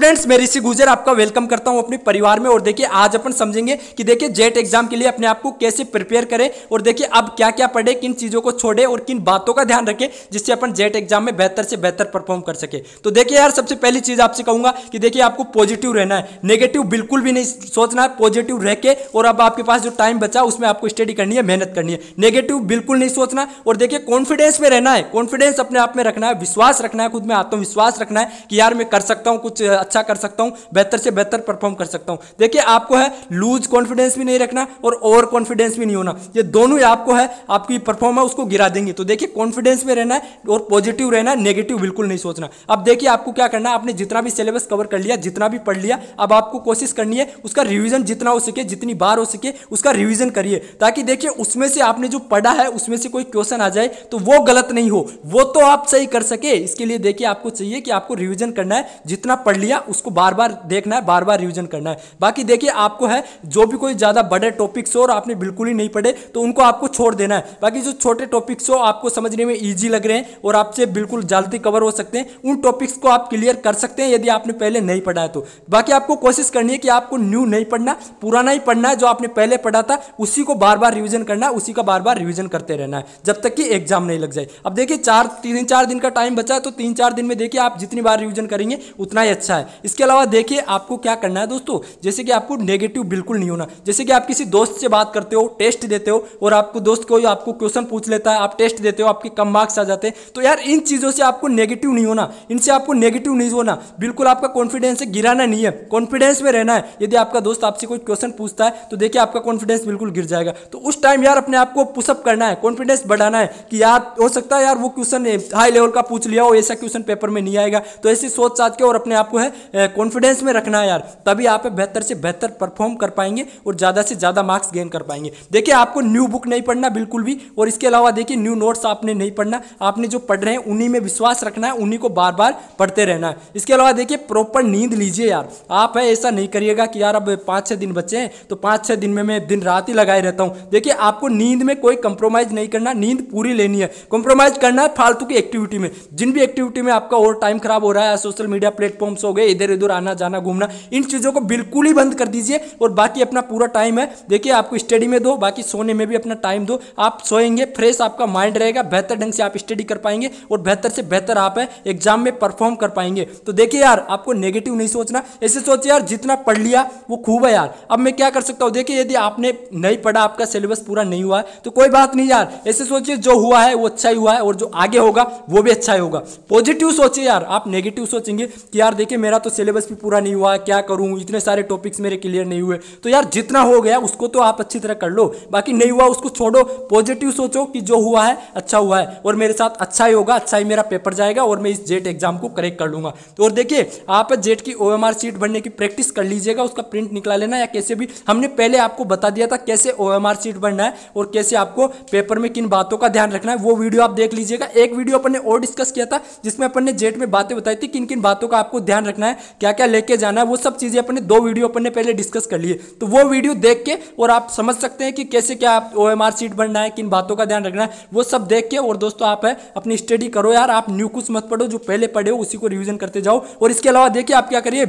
friends मैं ऋषि गुजर आपका वेलकम करता हूं अपने परिवार में और देखिए आज अपन समझेंगे कि देखिए जेट एग्जाम के लिए अपने आप को कैसे प्रिपेयर करें और देखिए अब क्या क्या पढ़े किन चीज़ों को छोड़े और किन बातों का ध्यान रखें जिससे अपन जेट एग्जाम में बेहतर से बेहतर परफॉर्म कर सके तो देखिए यार सबसे पहली चीज़ आपसे कहूँगा कि देखिए आपको पॉजिटिव रहना है नेगेटिव बिल्कुल भी नहीं सोचना है पॉजिटिव रह के और अब आपके पास जो टाइम बचा उसमें आपको स्टडी करनी है मेहनत करनी है नेगेटिव बिल्कुल नहीं सोचना और देखिए कॉन्फिडेंस में रहना है कॉन्फिडेंस अपने आप में रखना है विश्वास रखना है खुद में आत्मविश्वास रखना है कि यार मैं कर सकता हूँ कुछ अच्छा कर सकता हूं बेहतर से बेहतर परफॉर्म कर सकता हूं देखिए आपको है लूज कॉन्फिडेंस भी नहीं रखना और ओवर कॉन्फिडेंस भी नहीं होना ये दोनों ही आपको है आपकी परफॉर्म है उसको गिरा देंगे तो देखिए कॉन्फिडेंस में रहना है और पॉजिटिव रहना है नेगेटिव बिल्कुल नहीं सोचना अब देखिए आपको क्या करना है आपने जितना भी सिलेबस कवर कर लिया जितना भी पढ़ लिया अब आपको कोशिश करनी है उसका रिविजन जितना हो सके जितनी बार हो सके उसका रिविजन करिए ताकि देखिए उसमें से आपने जो पढ़ा है उसमें से कोई क्वेश्चन आ जाए तो वो गलत नहीं हो वो तो आप सही कर सके इसके लिए देखिए आपको चाहिए कि आपको रिविजन करना है जितना पढ़ लिया उसको बार बार देखना है बार बार रिविजन करना है बाकी देखिए आपको है जो भी कोई ज़्यादा बड़े टॉपिक्स हो और आपने बिल्कुल ही नहीं पढ़े तो उनको आपको छोड़ देना है बाकी जो छोटे टॉपिक्स हो आपको समझने में ईजी लग रहे हैं और आपसे बिल्कुल जल्दी कवर हो सकते हैं उन टॉपिक्स को आप क्लियर कर सकते हैं यदि आपने पहले नहीं पढ़ा है तो बाकी आपको कोशिश करनी है कि आपको न्यू नहीं पढ़ना पुराना ही पढ़ना है जो आपने पहले पढ़ा था उसी को बार बार रिविजन करना है उसी का बार बार रिविजन करते रहना है जब तक कि एग्जाम नहीं लग जाए अब देखिए चार तीन चार दिन का टाइम बचा है तो तीन चार दिन में देखिए आप जितनी बार रिविजन करेंगे उतना ही अच्छा है इसके अलावा देखिए आपको क्या करना है दोस्तों जैसे कि आपको नेगेटिव बिल्कुल नहीं होना जैसे कि आप किसी दोस्त से बात करते हो टेस्ट देते हो और आपको दोस्त कोई आपको क्वेश्चन पूछ लेता है आप टेस्ट देते हो आपके कम मार्क्स आ जाते हैं तो यार इन चीज़ों से आपको नेगेटिव नहीं होना इनसे आपको नेगेटिव नहीं होना बिल्कुल आपका कॉन्फिडेंस गिराना नहीं है कॉन्फिडेंस में रहना है यदि आपका दोस्त आपसे कोई क्वेश्चन पूछता है तो देखिए आपका कॉन्फिडेंस बिल्कुल गिर जाएगा तो उस टाइम यार अपने आपको को पुशअप करना है कॉन्फिडेंस बढ़ाना है कि यार हो सकता है यार वो क्वेश्चन हाई लेवल का पूछ लिया हो ऐसा क्वेश्चन पेपर में नहीं आएगा तो ऐसी सोच साच के और अपने आप को है कॉन्फिडेंस में रखना है यार तभी आप बेहतर से बेहतर परफॉर्म कर पाएंगे और ज़्यादा से ज़्यादा मार्क्स गेन कर पाएंगे देखिए आपको न्यू बुक नहीं पढ़ना बिल्कुल भी और इसके अलावा देखिए न्यू नोट्स आपने नहीं पढ़ना आपने जो पढ़ रहे हैं उन्हीं में विश्वास रखना है उन्हीं को बार बार पढ़ते रहना है इसके अलावा देखिए प्रॉपर नींद लीजिए यार आप है ऐसा नहीं करिएगा कि यार अब पाँच छः दिन बचे हैं तो पाँच छः दिन में मैं दिन रात ही लगाए रहता हूँ देखिए आपको नींद में कोई कंप्रोमाइज़ नहीं करना नींद पूरी लेनी है कंप्रोमाइज़ करना है फालतू की एक्टिविटी में जिन भी एक्टिविटी में आपका और टाइम खराब हो रहा है सोशल मीडिया प्लेटफॉर्म्स हो गए गए इधर उधर आना जाना घूमना इन चीज़ों को बिल्कुल ही बंद कर दीजिए और बाकी अपना पूरा टाइम है देखिए आपको स्टडी में दो बाकी सोने में भी अपना टाइम दो आप सोएंगे फ्रेश आपका माइंड रहेगा बेहतर ढंग से आप स्टडी कर पाएंगे और बेहतर से बेहतर आप एग्जाम में परफॉर्म कर पाएंगे तो देखिए यार आपको नेगेटिव नहीं सोचना ऐसे सोचिए यार जितना पढ़ लिया वो खूब है यार अब मैं क्या कर सकता हूँ देखिए यदि आपने नहीं पढ़ा आपका सिलेबस पूरा नहीं हुआ तो कोई बात नहीं यार ऐसे सोचिए जो हुआ है वो अच्छा ही हुआ है और जो आगे होगा वो भी अच्छा ही होगा पॉजिटिव सोचिए यार आप नेगेटिव सोचेंगे कि यार देखिए मेरा तो सिलेबस भी पूरा नहीं हुआ क्या करूँ इतने सारे टॉपिक्स मेरे क्लियर नहीं हुए तो यार जितना हो गया उसको तो आप अच्छी तरह कर लो बाकी नहीं हुआ उसको छोड़ो पॉजिटिव सोचो कि जो हुआ है अच्छा हुआ है और मेरे साथ अच्छा ही होगा अच्छा ही मेरा पेपर जाएगा और मैं इस जेट एग्जाम को करेक्ट कर लूंगा तो और देखिए आप जेट की ओ सीट भरने की प्रैक्टिस कर लीजिएगा उसका प्रिंट निकला लेना या कैसे भी हमने पहले आपको बता दिया था कैसे ओ सीट भरना है और कैसे आपको पेपर में किन बातों का ध्यान रखना है वो वीडियो आप देख लीजिएगा एक वीडियो अपन ने और डिस्कस किया था जिसमें अपन ने जेट में बातें बताई थी किन किन बातों का आपको ध्यान रखना रखना है क्या क्या लेके जाना है वो सब चीज़ें अपने दो वीडियो अपन ने पहले डिस्कस कर लिए तो वो वीडियो देख के और आप समझ सकते हैं कि कैसे क्या आप ओ एम आर सीट बनना है किन बातों का ध्यान रखना है वो सब देख के और दोस्तों आप है अपनी स्टडी करो यार आप न्यू कुछ मत पढ़ो जो पहले पढ़े हो उसी को रिविजन करते जाओ और इसके अलावा देखिए आप क्या करिए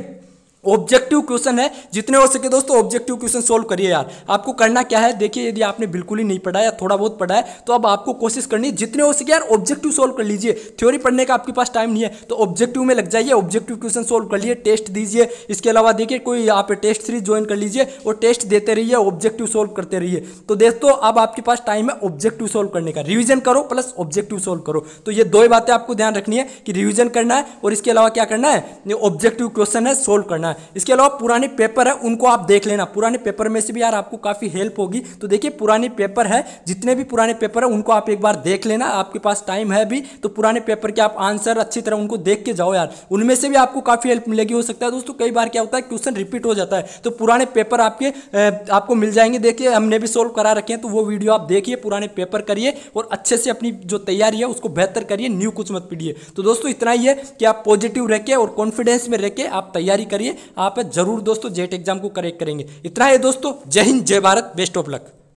ऑब्जेक्टिव क्वेश्चन है जितने हो सके दोस्तों ऑब्जेक्टिव क्वेश्चन सोल्व करिए यार आपको करना क्या है देखिए यदि आपने बिल्कुल ही नहीं पढ़ा या थोड़ा बहुत पढ़ा है तो अब आपको कोशिश करनी है जितने हो सके यार ऑब्जेक्टिव सोल्व कर लीजिए थ्योरी पढ़ने का आपके पास टाइम नहीं है तो ऑब्जेक्टिव में लग जाइए ऑब्जेक्टिव क्वेश्चन सोल्व कर लिए टेस्ट दीजिए इसके अलावा देखिए कोई आप टेस्ट सीरीज ज्वाइन कर लीजिए और टेस्ट देते रहिए ऑब्जेक्टिव सोल्व करते रहिए तो दोस्तों अब आपके पास टाइम है ऑब्जेक्टिव सोल्व करने का रिविजन करो प्लस ऑब्जेक्टिव सोल्व करो तो ये दो ही बातें आपको ध्यान रखनी है कि रिविजन करना है और इसके अलावा क्या करना है ऑब्जेक्टिव क्वेश्चन है सोल्व करना है करना है इसके अलावा पुराने पेपर है उनको आप देख लेना पुराने पेपर में से भी यार आपको काफ़ी हेल्प होगी तो देखिए पुराने पेपर है जितने भी पुराने पेपर है उनको आप एक बार देख लेना आपके पास टाइम है भी तो पुराने पेपर के आप आंसर अच्छी तरह उनको देख के जाओ यार उनमें से भी आपको काफ़ी हेल्प मिलेगी हो सकता है दोस्तों कई बार क्या होता है क्वेश्चन रिपीट हो जाता है तो पुराने पेपर आपके आपको मिल जाएंगे देखिए हमने भी सोल्व करा रखे हैं तो वो वीडियो आप देखिए पुराने पेपर करिए और अच्छे से अपनी जो तैयारी है उसको बेहतर करिए न्यू कुछ मत पीढ़िए तो दोस्तों इतना ही है कि आप पॉजिटिव रह और कॉन्फिडेंस में रह आप तैयारी करिए आप जरूर दोस्तों जेट एग्जाम को करेक्ट करेंगे इतना है दोस्तों जय हिंद जय भारत बेस्ट ऑफ लक